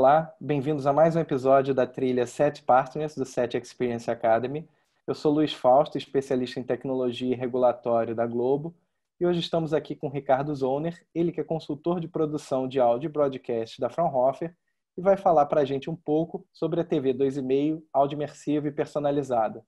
Olá, bem-vindos a mais um episódio da trilha Set Partners do Set Experience Academy. Eu sou Luiz Fausto, especialista em tecnologia e regulatório da Globo, e hoje estamos aqui com Ricardo Zoner, ele que é consultor de produção de áudio e broadcast da Fraunhofer e vai falar para a gente um pouco sobre a TV 2,5, áudio imersivo e personalizada.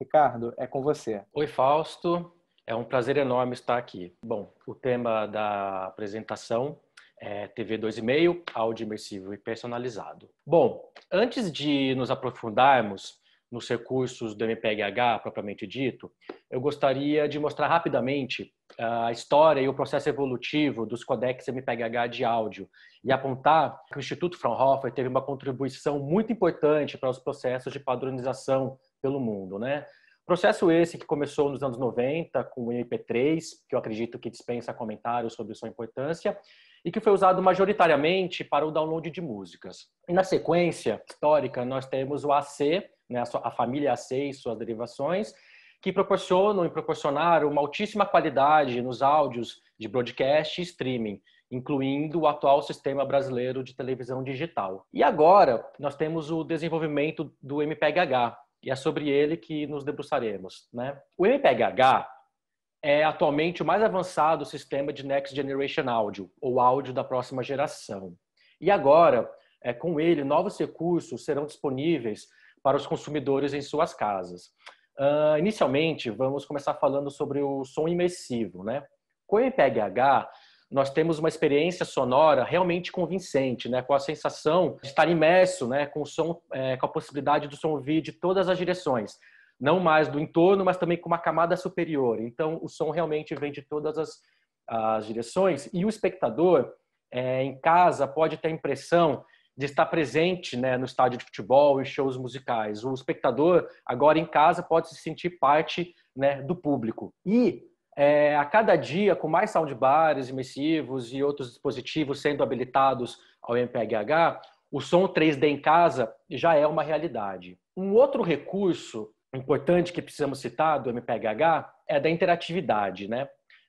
Ricardo, é com você. Oi, Fausto. É um prazer enorme estar aqui. Bom, o tema da apresentação é, TV 2,5, áudio imersivo e personalizado. Bom, antes de nos aprofundarmos nos recursos do h propriamente dito, eu gostaria de mostrar rapidamente ah, a história e o processo evolutivo dos codecs MPEG-H de áudio e apontar que o Instituto Fraunhofer teve uma contribuição muito importante para os processos de padronização pelo mundo, né? Processo esse que começou nos anos 90 com o MP3, que eu acredito que dispensa comentários sobre sua importância, e que foi usado majoritariamente para o download de músicas. E na sequência histórica, nós temos o AC, né, a família AC e suas derivações, que proporcionam e proporcionaram uma altíssima qualidade nos áudios de broadcast e streaming, incluindo o atual sistema brasileiro de televisão digital. E agora nós temos o desenvolvimento do MPEG-H, e é sobre ele que nos debruçaremos. Né? O MPEG-H é atualmente o mais avançado sistema de Next Generation Audio, ou áudio da próxima geração. E agora, é, com ele, novos recursos serão disponíveis para os consumidores em suas casas. Uh, inicialmente, vamos começar falando sobre o som imersivo. Né? Com o MPEG-H, nós temos uma experiência sonora realmente convincente, né? com a sensação de estar imerso, né? com, o som, é, com a possibilidade do som vir de todas as direções não mais do entorno, mas também com uma camada superior. Então, o som realmente vem de todas as, as direções e o espectador é, em casa pode ter a impressão de estar presente né, no estádio de futebol e shows musicais. O espectador, agora em casa, pode se sentir parte né, do público. E é, a cada dia, com mais soundbars imersivos e outros dispositivos sendo habilitados ao MPEG-H, o som 3D em casa já é uma realidade. Um outro recurso importante que precisamos citar do MPHH é da interatividade, né?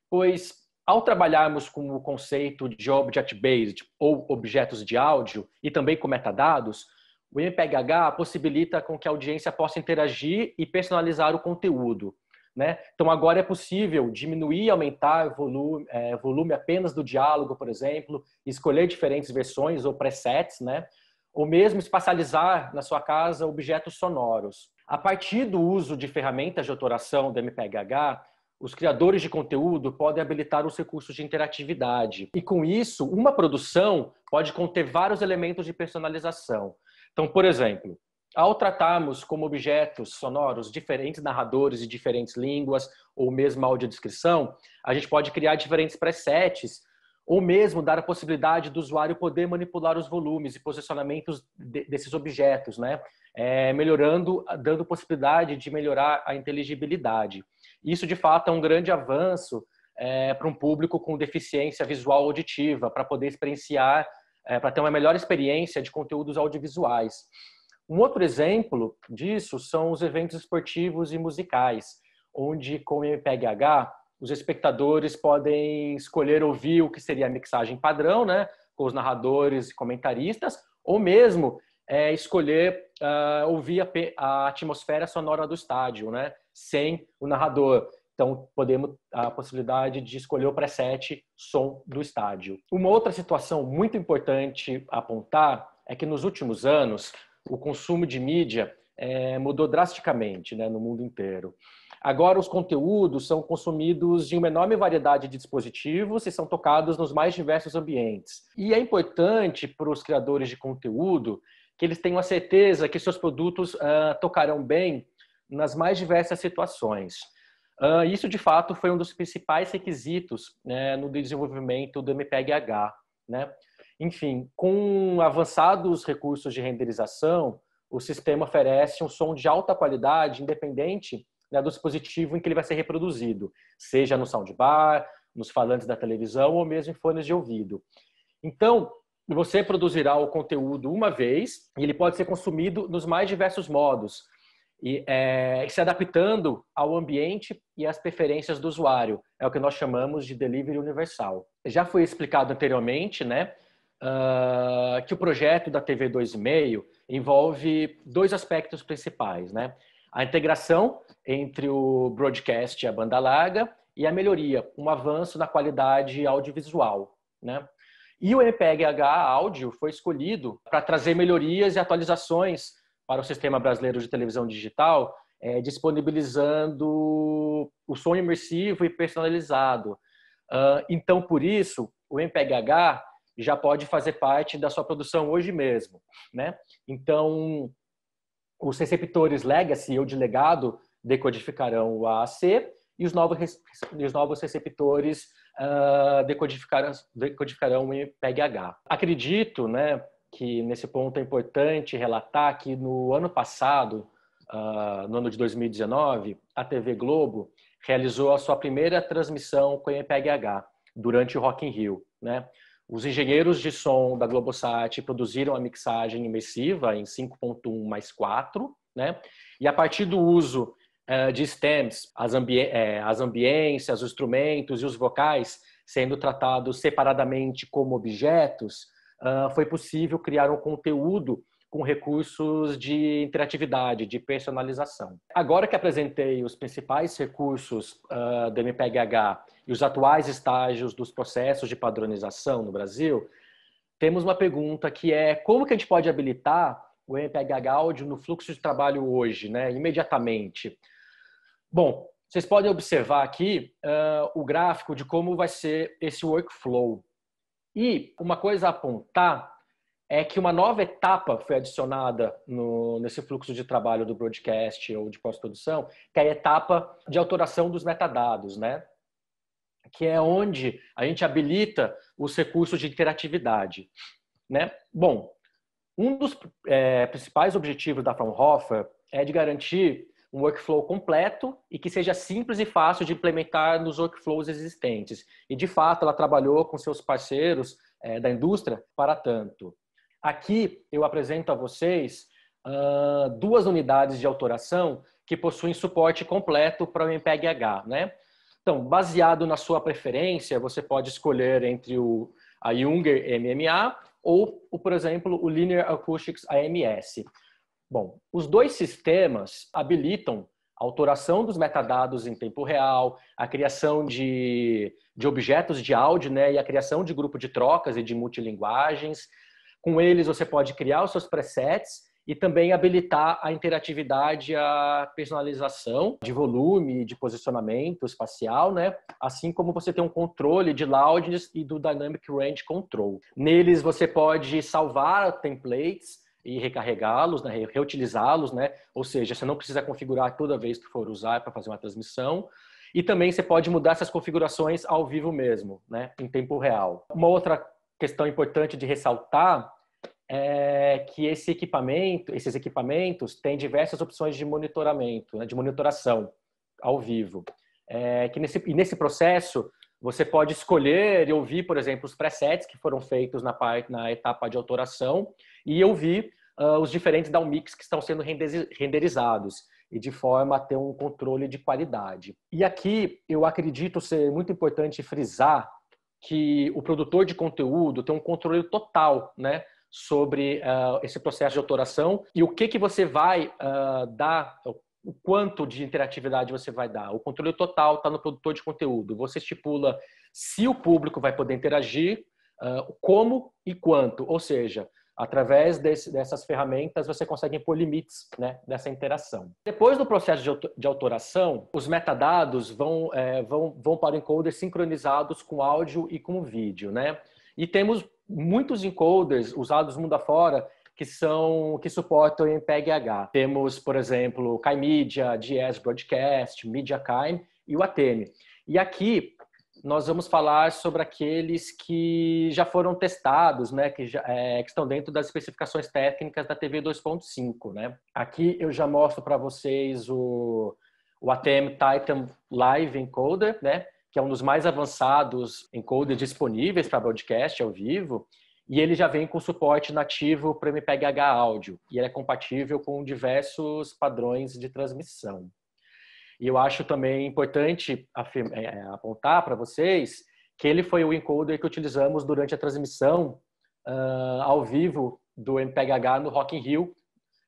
Pois ao trabalharmos com o conceito de object-based ou objetos de áudio e também com metadados, o MPHH possibilita com que a audiência possa interagir e personalizar o conteúdo. Né? Então, agora é possível diminuir e aumentar volume, é, volume apenas do diálogo, por exemplo, escolher diferentes versões ou presets, né? ou mesmo espacializar na sua casa objetos sonoros. A partir do uso de ferramentas de autoração do MPHH, os criadores de conteúdo podem habilitar os recursos de interatividade. E com isso, uma produção pode conter vários elementos de personalização. Então, por exemplo, ao tratarmos como objetos sonoros diferentes narradores e diferentes línguas, ou mesmo audiodescrição, a gente pode criar diferentes presets, ou mesmo dar a possibilidade do usuário poder manipular os volumes e posicionamentos de, desses objetos, né? é, melhorando, dando possibilidade de melhorar a inteligibilidade. Isso, de fato, é um grande avanço é, para um público com deficiência visual auditiva, para poder experienciar, é, para ter uma melhor experiência de conteúdos audiovisuais. Um outro exemplo disso são os eventos esportivos e musicais, onde, com o MPGH, os espectadores podem escolher ouvir o que seria a mixagem padrão, né, com os narradores e comentaristas, ou mesmo é, escolher uh, ouvir a, a, atmosfera sonora do estádio, né? Sem o narrador. Então, podemos a possibilidade de escolher o preset som do estádio. Uma outra situação muito importante apontar é que nos últimos anos o consumo de mídia é, mudou drasticamente né, no mundo inteiro. Agora, os conteúdos são consumidos em uma enorme variedade de dispositivos e são tocados nos mais diversos ambientes. E é importante para os criadores de conteúdo que eles tenham a certeza que seus produtos uh, tocarão bem nas mais diversas situações. Uh, isso, de fato, foi um dos principais requisitos né, no desenvolvimento do MPEG-H. Né? Enfim, com avançados recursos de renderização, o sistema oferece um som de alta qualidade, independente né, do dispositivo em que ele vai ser reproduzido, seja no soundbar, nos falantes da televisão ou mesmo em fones de ouvido. Então, você produzirá o conteúdo uma vez e ele pode ser consumido nos mais diversos modos, e, é, se adaptando ao ambiente e às preferências do usuário. É o que nós chamamos de delivery universal. Já foi explicado anteriormente, né? Uh, que o projeto da TV 2,5 envolve dois aspectos principais, né? A integração entre o broadcast e a banda larga e a melhoria, um avanço na qualidade audiovisual, né? E o MPEG-H áudio foi escolhido para trazer melhorias e atualizações para o sistema brasileiro de televisão digital, é, disponibilizando o som imersivo e personalizado. Uh, então, por isso, o MPEG-H já pode fazer parte da sua produção hoje mesmo. Né? Então, os receptores legacy ou de legado decodificarão o AAC e os novos, e os novos receptores uh, ah, decodificar, decodificarão h Acredito né, que nesse ponto é importante relatar que no ano passado, uh, no ano de 2019, a TV Globo realizou a sua primeira transmissão com MPEG-H durante o Rock in Rio. Né? Os engenheiros de som da Globosat produziram a mixagem imersiva em 5.1 mais 4, né? e a partir do uso eh, de stems, as, ambi eh, as ambiências, os instrumentos e os vocais sendo tratados separadamente como objetos, ah, foi possível criar um conteúdo com recursos de interatividade, de personalização. Agora que apresentei os principais recursos ah, do MPGH e os atuais estágios dos processos de padronização no Brasil, temos uma pergunta que é como que a gente pode habilitar o MPH áudio no fluxo de trabalho hoje, né, imediatamente? Bom, vocês podem observar aqui uh, o gráfico de como vai ser esse workflow. E uma coisa a apontar é que uma nova etapa foi adicionada no, nesse fluxo de trabalho do broadcast ou de pós-produção, que é a etapa de autoração dos metadados, né? que é onde a gente habilita os recursos de interatividade. Né? Bom, um dos é, principais objetivos da Fraunhofer é de garantir um workflow completo e que seja simples e fácil de implementar nos workflows existentes. E, de fato, ela trabalhou com seus parceiros é, da indústria para tanto. Aqui eu apresento a vocês uh, duas unidades de autoração que possuem suporte completo para o MPEG-H. Né? Então, baseado na sua preferência, você pode escolher entre o, a Junger MMA ou, por exemplo, o Linear Acoustics AMS. Bom, os dois sistemas habilitam a autoração dos metadados em tempo real, a criação de, de objetos de áudio né, e a criação de grupo de trocas e de multilinguagens. Com eles, você pode criar os seus presets e também habilitar a interatividade, a personalização de volume, de posicionamento espacial, né? Assim como você tem um controle de loudness e do Dynamic Range Control. Neles você pode salvar templates, e recarregá-los, né, reutilizá-los, né? Ou seja, você não precisa configurar toda vez que for usar para fazer uma transmissão. E também você pode mudar essas configurações ao vivo mesmo, né, em tempo real. Uma outra questão importante de ressaltar é que esse equipamento, esses equipamentos têm diversas opções de monitoramento, né, de monitoração ao vivo. É, que nesse, e nesse processo você pode escolher e ouvir, por exemplo, os presets que foram feitos na, parte, na etapa de autoração e ouvir uh, ah, os diferentes downmix que estão sendo renderizados e de forma a ter um controle de qualidade. E aqui eu acredito ser muito importante frisar que o produtor de conteúdo tem um controle total, né, sobre uh, esse processo de autoração e o que que você vai uh, dar, o quanto de interatividade você vai dar. O controle total está no produtor de conteúdo. Você estipula se o público vai poder interagir, ah, como e quanto. Ou seja, através desse, dessas ferramentas você consegue impor limites né, dessa interação. Depois do processo de, autoração, os metadados vão, é, vão, vão para o encoder sincronizados com áudio e com vídeo. Né? E temos muitos encoders usados mundo afora que são que suportam o MPEG-H. Temos, por exemplo, o Media, Jazz Broadcast, MediaKaim e o ATM. E aqui nós vamos falar sobre aqueles que já foram testados, né, que, já, é, que estão dentro das especificações técnicas da TV 2.5, né? Aqui eu já mostro para vocês o, o ATM Titan Live Encoder, né, que é um dos mais avançados encoders disponíveis para broadcast ao vivo. E ele já vem com suporte nativo para MPEG-H áudio, e ele é compatível com diversos padrões de transmissão. E eu acho também importante é, é, apontar para vocês que ele foi o encoder que utilizamos durante a transmissão uh, ao vivo do MPH no Rock in Rio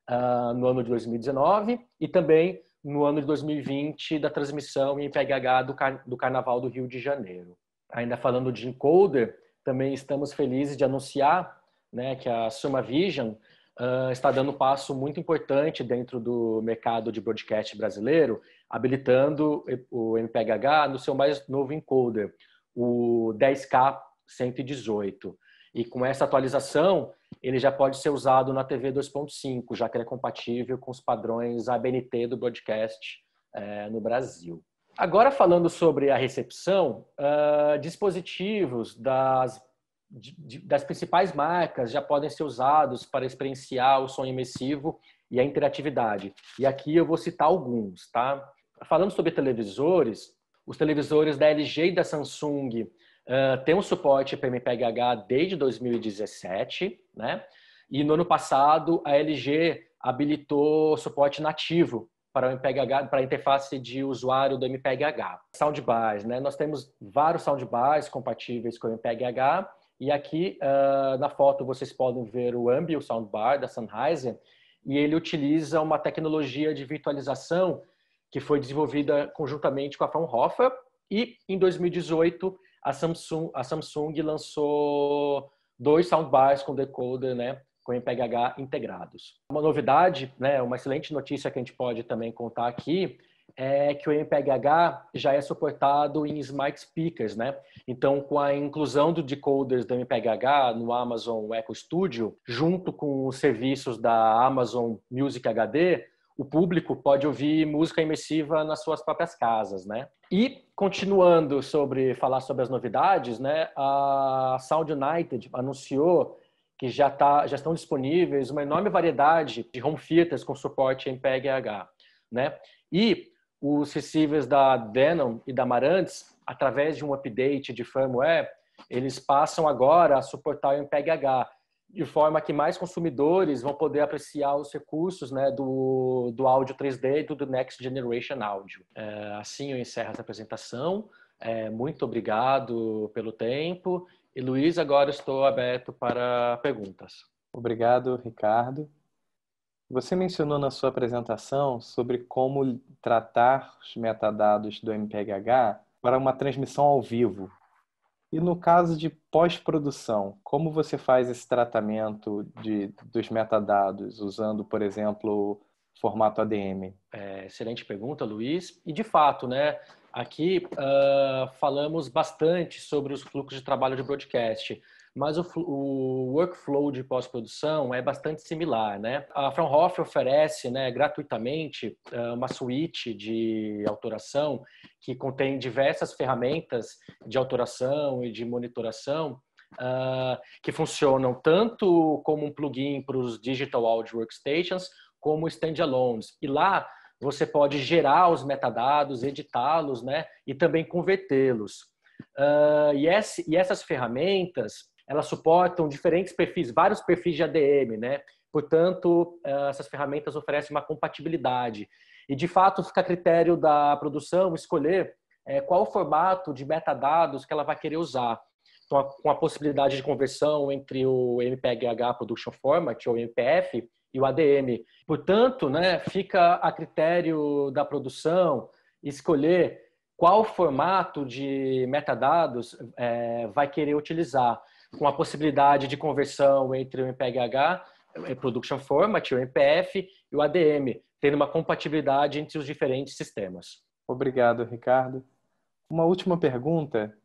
uh, no ano de 2019 e também no ano de 2020 da transmissão em MPH do, car do Carnaval do Rio de Janeiro. Ainda falando de encoder, também estamos felizes de anunciar né, que a Suma Vision uh, está dando um passo muito importante dentro do mercado de broadcast brasileiro, habilitando o MPH no seu mais novo encoder, o 10K 118. E com essa atualização, ele já pode ser usado na TV 2.5, já que ele é compatível com os padrões ABNT do broadcast é, no Brasil. Agora, falando sobre a recepção, uh, dispositivos das, de, das principais marcas já podem ser usados para experienciar o som imersivo e a interatividade. E aqui eu vou citar alguns, tá? Falando sobre televisores, os televisores da LG e da Samsung uh, têm um suporte para h desde 2017, né? E no ano passado, a LG habilitou suporte nativo para o MPH, para a interface de usuário do MPH. Soundbars, né? Nós temos vários soundbars compatíveis com o MPEG-H. e aqui uh, na foto vocês podem ver o Ambi, o soundbar da Sennheiser, e ele utiliza uma tecnologia de virtualização que foi desenvolvida conjuntamente com a Fraunhofer e em 2018 a Samsung, a Samsung lançou dois soundbars com decoder, né, com o integrados. Uma novidade, né, uma excelente notícia que a gente pode também contar aqui é que o MPH já é suportado em Smart Speakers, né? Então, com a inclusão do decoders do MPH no Amazon Echo Studio, junto com os serviços da Amazon Music HD, o público pode ouvir música imersiva nas suas próprias casas, né? E continuando sobre falar sobre as novidades, né? A Sound United anunciou que já, tá, já estão disponíveis, uma enorme variedade de home theaters com suporte em PEG-H. Né? E os receivers da Denon e da Marantz, através de um update de firmware, eles passam agora a suportar o MPEG-H, de forma que mais consumidores vão poder apreciar os recursos né, do, do áudio 3D e do, Next Generation Audio. É, assim eu encerro essa apresentação. É, muito obrigado pelo tempo e Luiz, agora estou aberto para perguntas. Obrigado, Ricardo. Você mencionou na sua apresentação sobre como tratar os metadados do MPH para uma transmissão ao vivo. E no caso de pós-produção, como você faz esse tratamento de, dos metadados usando, por exemplo, formato ADM? É, excelente pergunta, Luiz. E de fato, né, Aqui uh, falamos bastante sobre os fluxos de trabalho de broadcast, mas o, o workflow de pós-produção é bastante similar, né? A Fraunhofer oferece, né, gratuitamente uh, uma suíte de autoração que contém diversas ferramentas de autoração e de monitoração uh, que funcionam tanto como um plugin para os digital audio workstations como standalones. E lá você pode gerar os metadados, editá-los, né? E também convertê-los. Uh, e, esse, e essas ferramentas, elas suportam diferentes perfis, vários perfis de ADM, né? Portanto, ah, essas ferramentas oferecem uma compatibilidade. E, de fato, fica a critério da produção escolher é, qual o formato de metadados que ela vai querer usar. Então, com a possibilidade de conversão entre o MPEG-H Production Format, ou MPF, e o ADM. Portanto, né, fica a critério da produção escolher qual formato de metadados é, vai querer utilizar, com a possibilidade de conversão entre o MPEG-H, Production Format, o MPF e o ADM, tendo uma compatibilidade entre os diferentes sistemas. Obrigado, Ricardo. Uma última pergunta.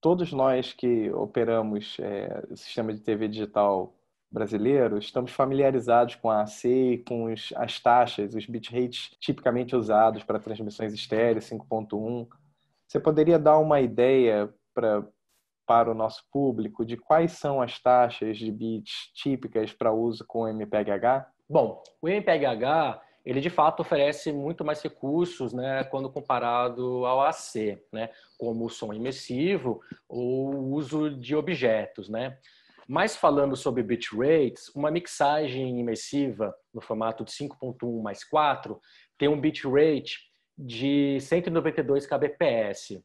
Todos nós que operamos é, o sistema de TV digital brasileiro, estamos familiarizados com a AC e com os, as taxas, os bitrates tipicamente usados para transmissões estéreo 5.1. Você poderia dar uma ideia para para o nosso público de quais são as taxas de bits típicas para uso com o h Bom, o MPHH ele de fato oferece muito mais recursos né, quando comparado ao AC, né, como o som imersivo ou o uso de objetos. Né? Mas falando sobre bit rates, uma mixagem imersiva no formato de 5.1 mais 4 tem um bit rate de 192 kbps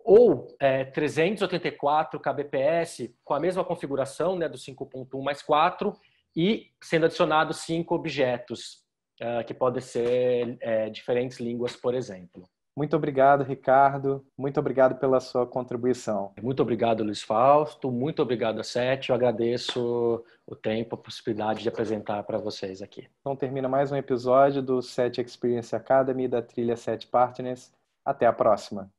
ou é, 384 kbps com a mesma configuração né, do 5.1 mais 4 e sendo adicionados cinco objetos uh, que podem ser é, diferentes línguas, por exemplo. Muito obrigado, Ricardo. Muito obrigado pela sua contribuição. Muito obrigado, Luiz Fausto. Muito obrigado, Sete. Eu agradeço o tempo, a possibilidade de apresentar para vocês aqui. Então termina mais um episódio do Sete Experience Academy da Trilha Sete Partners. Até a próxima.